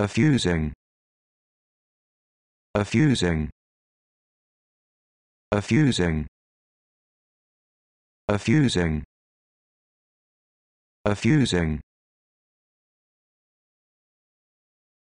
Affusing. Affusing. Affusing. Affusing. Affusing.